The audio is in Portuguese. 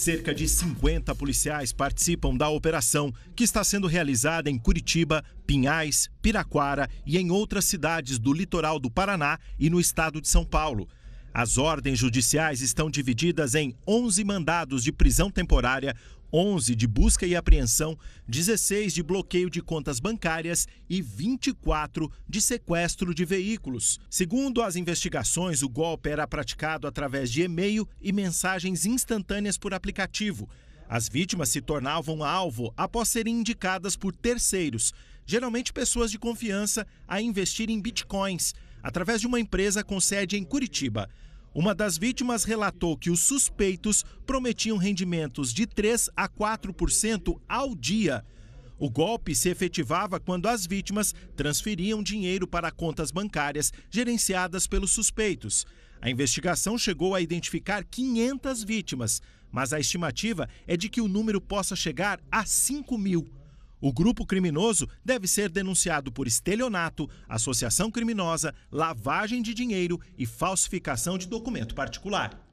Cerca de 50 policiais participam da operação, que está sendo realizada em Curitiba, Pinhais, Piraquara e em outras cidades do litoral do Paraná e no estado de São Paulo. As ordens judiciais estão divididas em 11 mandados de prisão temporária, 11 de busca e apreensão, 16 de bloqueio de contas bancárias e 24 de sequestro de veículos. Segundo as investigações, o golpe era praticado através de e-mail e mensagens instantâneas por aplicativo. As vítimas se tornavam alvo após serem indicadas por terceiros, geralmente pessoas de confiança, a investir em bitcoins através de uma empresa com sede em Curitiba. Uma das vítimas relatou que os suspeitos prometiam rendimentos de 3 a 4% ao dia. O golpe se efetivava quando as vítimas transferiam dinheiro para contas bancárias gerenciadas pelos suspeitos. A investigação chegou a identificar 500 vítimas, mas a estimativa é de que o número possa chegar a 5 mil. O grupo criminoso deve ser denunciado por estelionato, associação criminosa, lavagem de dinheiro e falsificação de documento particular.